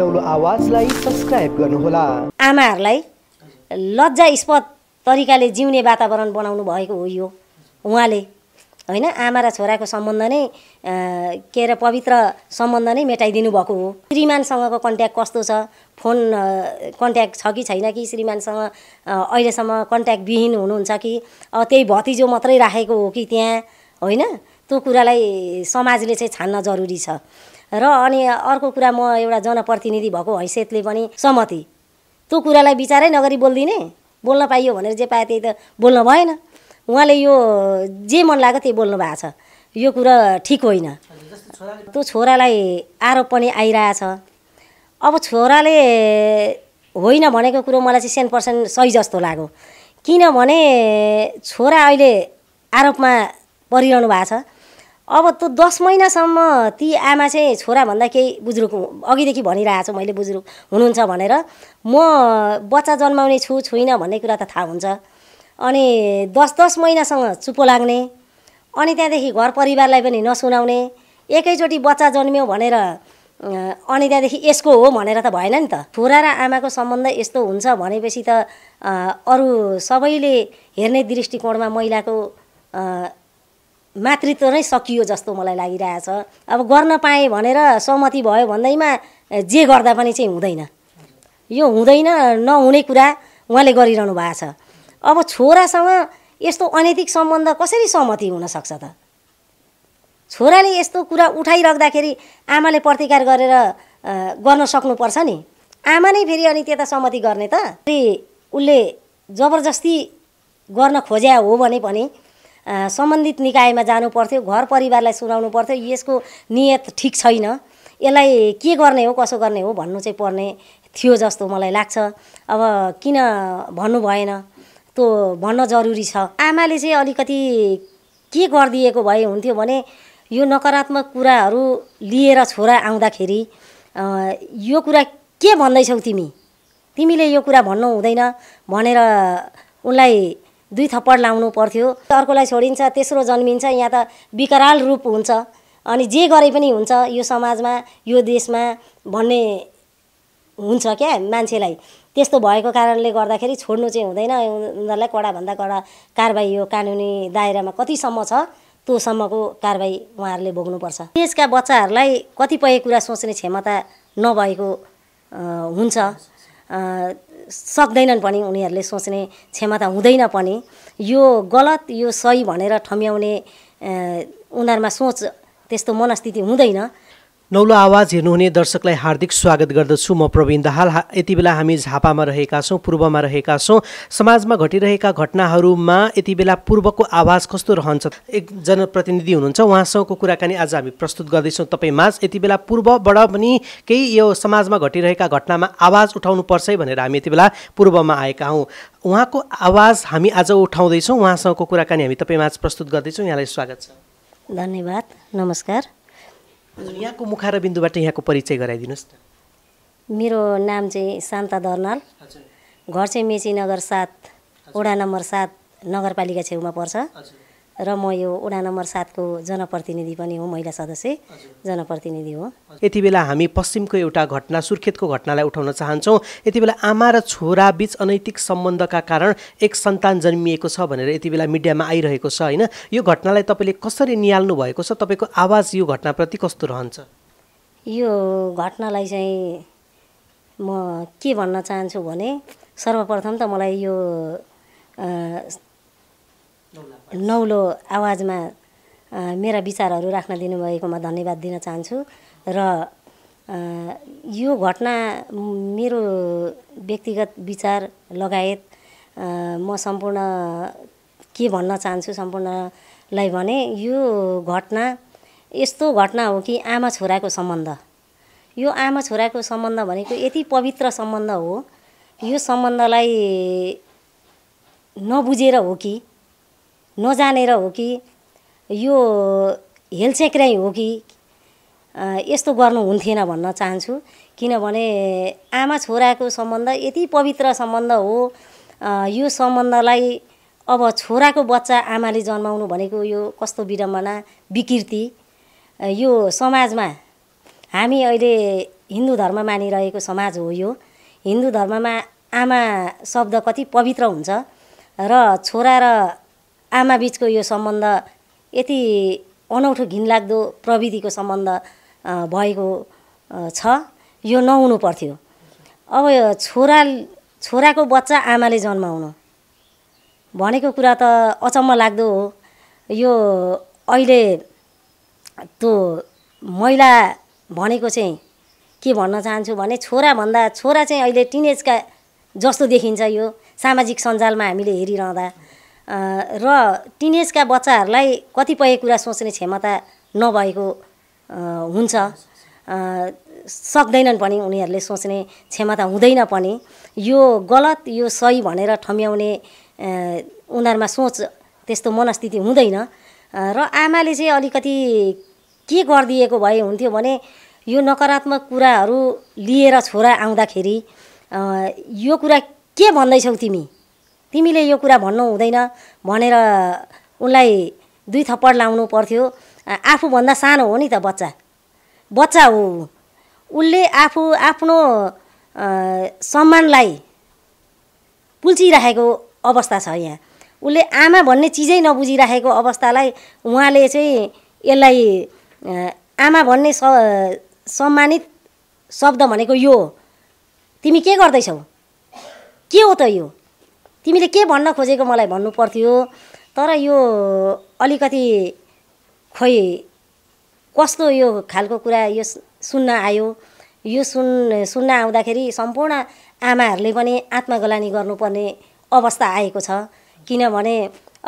उज्यालो आवाजलाई सब्सक्राइब गर्नुहोला आमाहरूलाई लज्जास्पद तरिकाले जिउने वातावरण बनाउनु भएको हो यो उहाँले होइन आमा र छोराको सम्बन्ध नै के अरे पवित्र सम्बन्ध नै मेटाइदिनु भएको हो श्रीमानसँगको कन्ट्याक्ट कस्तो छ फोन कन्ट्याक्ट छ कि छैन कि श्रीमानसँग अहिलेसम्म कन्ट्याक्ट विहीन हुनुहुन्छ कि अब त्यही भतिजो मात्रै राखेको हो कि त्यहाँ होइन त्यो कुरालाई समाजले चाहिँ छान्न जरुरी छ र अनि अर्को कुरा म एउटा जनप्रतिनिधि भएको हैसियतले पनि सहमति त्यो कुरालाई विचारै नगरी बोलिदिने बोल्न पाइयो भनेर जे पायो त्यही त बोल्न भएन उहाँले यो जे मन लाग्यो त्यही बोल्नु भएको छ यो कुरा ठिक होइन त्यो छोरालाई आरोप पनि आइरहेछ अब छोराले होइन भनेको कुरो मलाई चाहिँ सेन पर्सेन्ट सही जस्तो लाग्यो किनभने छोरा अहिले आरोपमा परिरहनु भएको छ अब त्यो दस महिनासम्म ती आमा चाहिँ छोराभन्दा केही बुजुर्ग अघिदेखि भनिरहेको छु मैले बुजुर्ग हुनुहुन्छ भनेर म बच्चा जन्माउने छु छुइनँ भन्ने कुरा त थाहा हुन्छ अनि दस दस महिनासँग चुपो लाग्ने अनि त्यहाँदेखि घर परिवारलाई पनि नसुनाउने एकैचोटि बच्चा जन्म्यो भनेर अनि त्यहाँदेखि यसको हो भनेर त भएन नि त छोरा र आमाको सम्बन्ध यस्तो हुन्छ भनेपछि त अरू सबैले हेर्ने दृष्टिकोणमा महिलाको मातृत्व नै सकियो जस्तो मलाई लागिरहेछ अब गर्न पाएँ भनेर सहमति भयो भन्दैमा जे गर्दा पनि चाहिँ हुँदैन यो हुँदैन नहुने कुरा उहाँले गरिरहनु भएको छ अब छोरासँग यस्तो अनैतिक सम्बन्ध कसरी सहमति हुनसक्छ त छोराले यस्तो कुरा उठाइराख्दाखेरि आमाले प्रतिकार गरेर गर्न सक्नुपर्छ नि आमा नै फेरि अनि त्यता सहमति गर्ने त फेरि उसले जबरजस्ती गर्न खोज्या हो भने पनि सम्बन्धित निकायमा जानु पर्थ्यो घर परिवारलाई सुनाउनु पर्थ्यो यसको नियत ठिक छैन यसलाई के गर्ने हो कसो गर्ने हो भन्नु चाहिँ पर्ने थियो जस्तो मलाई लाग्छ अब किन भन्नु भएन त्यो भन्न जरुरी छ आमाले चाहिँ अलिकति के गरिदिएको भए हुन्थ्यो भने यो नकारात्मक कुराहरू लिएर छोरा आउँदाखेरि यो कुरा के भन्दैछौ तिमी तिमीले यो कुरा भन्नु हुँदैन भनेर उनलाई दुई थप्पड लाउनु पर्थ्यो अर्कोलाई छोडिन्छ तेस्रो जन्मिन्छ यहाँ त विकराल रूप हुन्छ अनि जे गरे पनि हुन्छ यो समाजमा यो देशमा भन्ने हुन्छ क्या मान्छेलाई त्यस्तो भएको कारणले गर्दाखेरि छोड्नु चाहिँ हुँदैन उनीहरूलाई कडाभन्दा कडा कारवाही यो कानुनी दायरामा कतिसम्म छ त्योसम्मको कारवाही उहाँहरूले भोग्नुपर्छ देशका बच्चाहरूलाई कतिपय कुरा सोच्ने क्षमता नभएको हुन्छ सक्दैनन् पनि उनीहरूले सोच्ने क्षमता हुँदैन पनि यो गलत यो सही भनेर ठम्याउने उनीहरूमा सोच त्यस्तो मनस्थिति हुँदैन नौलो आवाज हेर्नुहुने दर्शकलाई हार्दिक स्वागत गर्दछु म प्रवीण दाहाल यति बेला हामी झापामा रहेका छौँ पूर्वमा रहेका छौँ समाजमा घटिरहेका घटनाहरूमा यति बेला पूर्वको आवाज कस्तो रहन्छ एक जनप्रतिनिधि हुनुहुन्छ उहाँसँगको कुराकानी आज हामी प्रस्तुत गर्दैछौँ तपाईँ माझ यति बेला पूर्वबाट पनि केही यो समाजमा घटिरहेका घटनामा आवाज उठाउनुपर्छ भनेर हामी यति बेला पूर्वमा आएका हौँ उहाँको आवाज हामी आज उठाउँदैछौँ उहाँसँगको कुराकानी हामी तपाईँमाझ प्रस्तुत गर्दैछौँ यहाँलाई स्वागत छ धन्यवाद नमस्कार यहाँको मुखार बिन्दुबाट यहाँको परिचय गराइदिनुहोस् न मेरो नाम चाहिँ शान्ता दर्नाल घर चाहिँ मेची नगर सात वडा नम्बर सात नगरपालिका छेउमा पर्छ र म यो वडा नम्बर सातको जनप्रतिनिधि पनि हो महिला सदस्य जनप्रतिनिधि हो यति बेला हामी पश्चिमको एउटा घटना सुर्खेतको घटनालाई उठाउन चाहन्छौँ यति बेला आमा र छोरा बिच अनैतिक सम्बन्धका कारण एक सन्तान जन्मिएको छ भनेर यति बेला मिडियामा आइरहेको छ होइन यो घटनालाई तपाईँले कसरी निहाल्नु भएको छ तपाईँको आवाज यो घटनाप्रति कस्तो रहन्छ यो घटनालाई चाहिँ म के भन्न चाहन्छु भने सर्वप्रथम त मलाई यो नौलो आवाजमा मेरा विचारहरू राख्न दिनुभएकोमा धन्यवाद दिन चाहन्छु र यो घटना मेरो व्यक्तिगत विचार लगायत म सम्पूर्ण के भन्न चाहन्छु सम्पूर्णलाई भने यो घटना यस्तो घटना हो कि आमा छोराको सम्बन्ध यो आमा छोराको सम्बन्ध भनेको यति पवित्र सम्बन्ध हो यो सम्बन्धलाई नबुझेर हो कि नजानेर हो कि यो हेलसेक्राइ हो कि यस्तो गर्नु हुन्थेन भन्न चाहन्छु किनभने आमा छोराको सम्बन्ध यति पवित्र सम्बन्ध हो यो सम्बन्धलाई अब छोराको बच्चा आमाले जन्माउनु भनेको यो कस्तो विडम्बना विकृति यो समाजमा हामी अहिले हिन्दू धर्म मानिरहेको समाज हो यो हिन्दू धर्ममा आमा शब्द कति पवित्र हुन्छ र छोरा र आमा बिचको यो सम्बन्ध यति अनौठो घिनलाग्दो प्रविधिको सम्बन्ध भएको छ यो नहुनु पर्थ्यो अब यो छोरा छोराको बच्चा आमाले जन्माउनु भनेको कुरा त अचम्म लाग्दो हो यो अहिले त्यो महिला भनेको चाहिँ के भन्न चाहन्छु भने छोराभन्दा छोरा चाहिँ अहिले टिनेजका जस्तो देखिन्छ यो सामाजिक सञ्जालमा हामीले हेरिरहँदा र टिनेजका बच्चाहरूलाई कतिपय कुरा सोच्ने क्षमता नभएको हुन्छ सक्दैनन् पनि उनीहरूले सोच्ने क्षमता हुँदैन पनि यो गलत यो सही भनेर ठम्याउने उनीहरूमा सोच त्यस्तो मनस्थिति हुँदैन र आमाले चाहिँ अलिकति के गरिदिएको भए हुन्थ्यो भने यो नकारात्मक कुराहरू लिएर छोरा आउँदाखेरि यो कुरा के भन्दैछौ तिमी तिमीले यो कुरा भन्नु हुँदैन भनेर उनलाई दुई थप्पड लाउनु पर्थ्यो आफूभन्दा सानो हो नि त बच्चा बच्चा हो उसले आफू आफ्नो सम्मानलाई पुल्चिराखेको अवस्था छ यहाँ उसले आमा भन्ने चिजै नबुझिराखेको अवस्थालाई उहाँले चाहिँ यसलाई आमा भन्ने सम्मानित शब्द भनेको यो तिमी के गर्दैछौ के हो त यो तिमीले के भन्न खोजेको मलाई भन्नु पर्थ्यो तर यो अलिकति खोइ कस्तो यो खालको कुरा यो सुन्न आयो यो सुन् सुन्न आउँदाखेरि सम्पूर्ण आमाहरूले पनि आत्मगलानी गर्नुपर्ने अवस्था आएको छ किनभने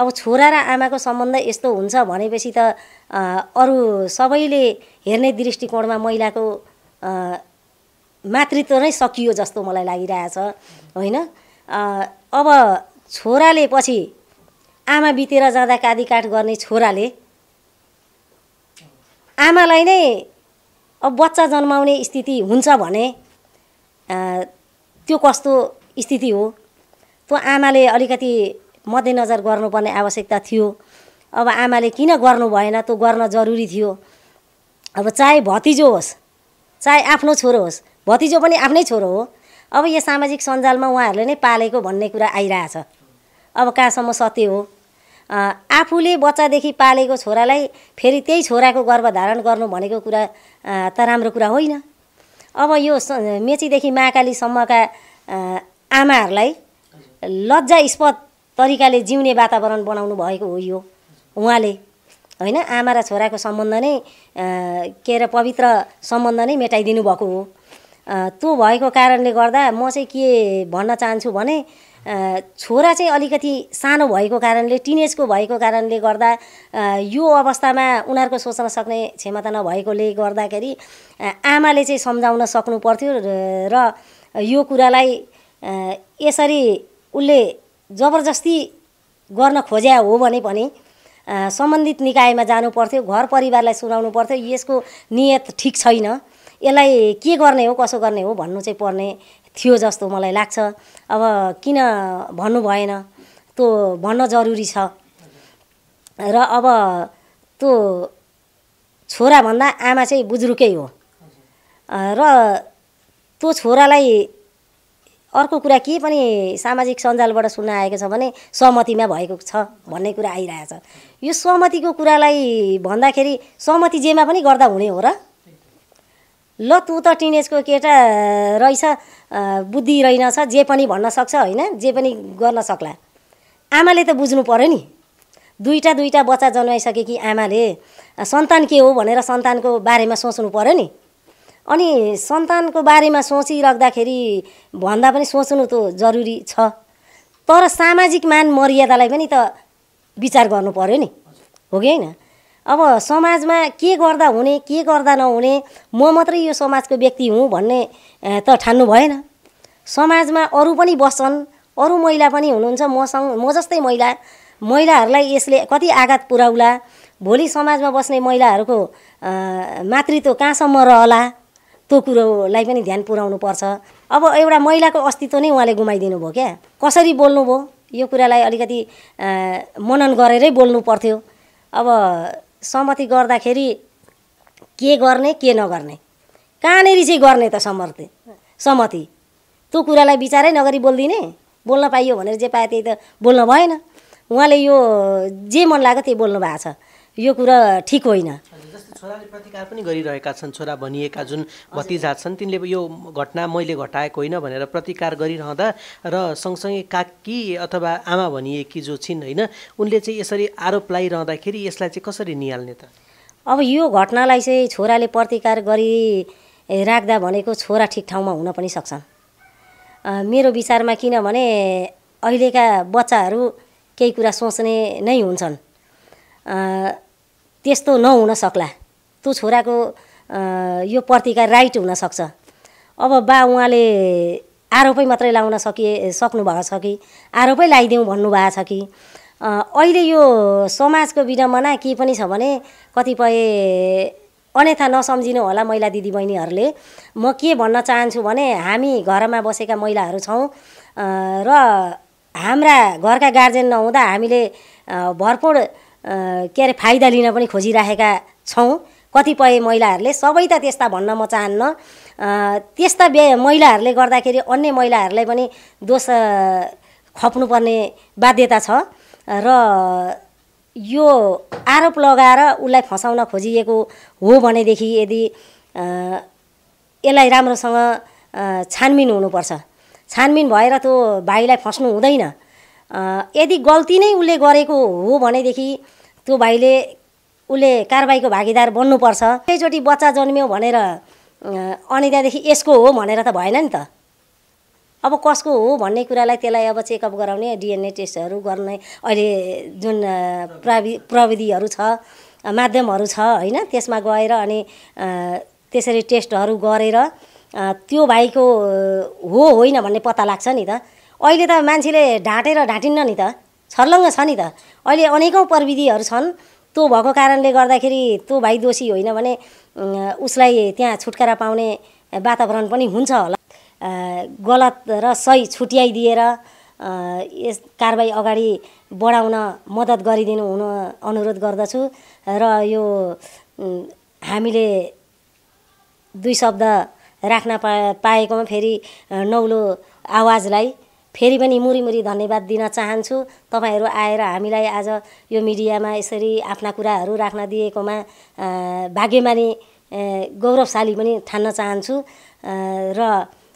अब छोरा र आमाको सम्बन्ध यस्तो हुन्छ भनेपछि त अरू सबैले हेर्ने दृष्टिकोणमा महिलाको मातृत्व नै सकियो जस्तो मलाई लागिरहेछ होइन अब छोराले पछि आमा बितेर जाँदा काठ गर्ने छोराले आमालाई नै अब बच्चा जन्माउने स्थिति हुन्छ भने त्यो कस्तो स्थिति हो त्यो आमाले अलिकति मध्यनजर गर्नुपर्ने आवश्यकता थियो अब आमाले किन गर्नु भएन त्यो गर्न जरुरी थियो अब चाहे भतिजो होस् चाहे आफ्नो छोरो होस् भतिजो पनि आफ्नै छोरो हो अब यो सामाजिक सञ्जालमा उहाँहरूले नै पालेको भन्ने कुरा आइरहेछ अब कहाँसम्म सत्य हो आफूले बच्चादेखि पालेको छोरालाई फेरि त्यही छोराको धारण गर्नु भनेको कुरा त राम्रो कुरा होइन अब यो मेचीदेखि महाकालीसम्मका आमाहरूलाई लज्जास्पद तरिकाले जिउने वातावरण बनाउनु भएको हो यो उहाँले होइन आमा र छोराको सम्बन्ध नै के अरे पवित्र सम्बन्ध नै मेटाइदिनु भएको हो त्यो भएको कारणले गर्दा म चाहिँ के भन्न चाहन्छु भने छोरा चाहिँ अलिकति सानो भएको कारणले टिनेजको भएको कारणले गर्दा यो अवस्थामा उनीहरूको सोच्न सक्ने क्षमता नभएकोले गर्दाखेरि आमाले चाहिँ सम्झाउन सक्नु पर्थ्यो र यो कुरालाई यसरी उसले जबरजस्ती गर्न खोज्या हो भने पनि सम्बन्धित निकायमा जानु पर्थ्यो घर परिवारलाई सुनाउनु पर्थ्यो यसको नियत ठिक छैन यसलाई के गर्ने हो कसो गर्ने हो भन्नु चाहिँ पर्ने थियो जस्तो मलाई लाग्छ अब किन भन्नु भएन त्यो भन्न जरुरी छ र अब त्यो छोराभन्दा आमा चाहिँ बुजुर्गै हो र त्यो छोरालाई अर्को कुरा के पनि सामाजिक सञ्जालबाट सुन्न आएको छ भने सहमतिमा भएको छ भन्ने कुरा आइरहेछ यो सहमतिको कुरालाई भन्दाखेरि सहमति जेमा पनि गर्दा हुने हो र ल तँ त टिनेजको केटा रहेछ बुद्धि रहेनछ जे पनि भन्न सक्छ होइन जे पनि गर्न सक्ला आमाले त बुझ्नु पऱ्यो नि दुईवटा दुईवटा बच्चा जन्माइसके कि आमाले सन्तान के हो भनेर सन्तानको बारेमा सोच्नु पऱ्यो नि अनि सन्तानको बारेमा सोचिराख्दाखेरि भन्दा पनि सोच्नु त जरुरी छ तर सामाजिक मान मर्यादालाई पनि त विचार गर्नु पऱ्यो नि हो कि होइन अब समाजमा के गर्दा हुने के गर्दा नहुने म मात्रै यो समाजको व्यक्ति हुँ भन्ने त ठान्नु भएन समाजमा अरू पनि बस्छन् अरू महिला पनि हुनुहुन्छ मसँग म जस्तै महिला महिलाहरूलाई यसले कति आघात पुर्याउला भोलि समाजमा बस्ने महिलाहरूको मातृत्व कहाँसम्म रहला त्यो कुरोलाई पनि ध्यान पुऱ्याउनु पर्छ अब एउटा महिलाको अस्तित्व नै उहाँले गुमाइदिनु भयो क्या कसरी बोल्नुभयो यो कुरालाई अलिकति मनन गरेरै बोल्नु पर्थ्यो अब सहमति गर्दाखेरि के गर्ने के नगर्ने कहाँनिर चाहिँ गर्ने त समर्थ सहमति त्यो कुरालाई विचारै नगरी बोलिदिने बोल्न पाइयो भनेर जे पायो त्यही त बोल्न भएन उहाँले यो जे मन लाग्यो त्यही बोल्नु भएको छ यो कुरा ठिक होइन जस्तै छोराले प्रतिकार पनि गरिरहेका छन् छोरा भनिएका जुन भतिजा छन् तिनले यो घटना मैले घटाएको होइन भनेर प्रतिकार गरिरहँदा र सँगसँगै काकी अथवा आमा भनिएकी जो छिन् होइन उनले चाहिँ यसरी आरोप लगाइरहँदाखेरि यसलाई चाहिँ कसरी निहाल्ने त अब यो घटनालाई चाहिँ छोराले प्रतिकार गरी राख्दा भनेको छोरा ठिक ठाउँमा हुन पनि सक्छन् मेरो विचारमा किनभने अहिलेका बच्चाहरू केही कुरा सोच्ने नै हुन्छन् त्यस्तो नहुन सक्ला तँ छोराको यो प्रतिका राइट हुनसक्छ अब बा उहाँले आरोपै मात्रै लाउन सकिए सक्नुभएको छ कि आरोपै लगाइदिउँ भन्नुभएको छ कि अहिले यो समाजको विडम्बना के पनि छ भने कतिपय अन्यथा नसम्झिनु होला महिला दिदीबहिनीहरूले म के भन्न चाहन्छु भने हामी घरमा बसेका महिलाहरू छौँ र हाम्रा घरका गार्जेन नहुँदा हामीले भरपूर के अरे फाइदा लिन पनि खोजिराखेका छौँ कतिपय महिलाहरूले सबै त त्यस्ता भन्न म चाहन्न त्यस्ता बे महिलाहरूले गर्दाखेरि अन्य महिलाहरूलाई पनि दोष खप्नुपर्ने बाध्यता छ र यो आरोप लगाएर उसलाई फसाउन खोजिएको हो भनेदेखि यदि यसलाई राम्रोसँग छानबिन हुनुपर्छ छानबिन भएर त्यो भाइलाई फस्नु हुँदैन यदि गल्ती नै उसले गरेको हो भनेदेखि त्यो भाइले उसले कारबाहीको भागीदार बन्नुपर्छ एकैचोटि बच्चा जन्म्यो भनेर अनि त्यहाँदेखि यसको हो भनेर त भएन नि त अब कसको हो भन्ने कुरालाई त्यसलाई अब चेकअप गराउने डिएनए टेस्टहरू गर्ने अहिले जुन प्रावि प्रविधिहरू छ माध्यमहरू छ होइन त्यसमा गएर अनि त्यसरी टेस्टहरू गरेर त्यो भाइको हो होइन भन्ने पत्ता लाग्छ नि त अहिले त मान्छेले ढाँटेर ढाँटिन्न नि त छर्लङ्ग छ नि त अहिले अनेकौँ प्रविधिहरू छन् त्यो भएको कारणले गर्दाखेरि त्यो भाइ दोषी होइन भने उसलाई त्यहाँ छुटकारा पाउने वातावरण पनि हुन्छ होला गलत र सही छुट्याइदिएर यस कारवाही अगाडि बढाउन मद्दत गरिदिनु हुन अनुरोध गर्दछु र यो हामीले दुई शब्द राख्न पा पाएकोमा फेरि नौलो आवाजलाई फेरि पनि मुरीमुरी धन्यवाद दिन चाहन्छु तपाईँहरू आएर हामीलाई आज यो मिडियामा यसरी आफ्ना कुराहरू राख्न दिएकोमा भाग्यमानी गौरवशाली पनि ठान्न चाहन्छु र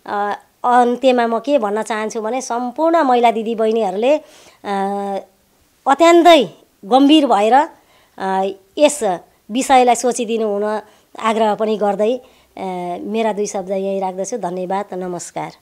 अन्त्यमा म के भन्न चाहन्छु भने सम्पूर्ण महिला दिदीबहिनीहरूले अत्यन्तै गम्भीर भएर यस विषयलाई सोचिदिनु हुन आग्रह पनि गर्दै मेरा दुई शब्द यहीँ राख्दछु धन्यवाद नमस्कार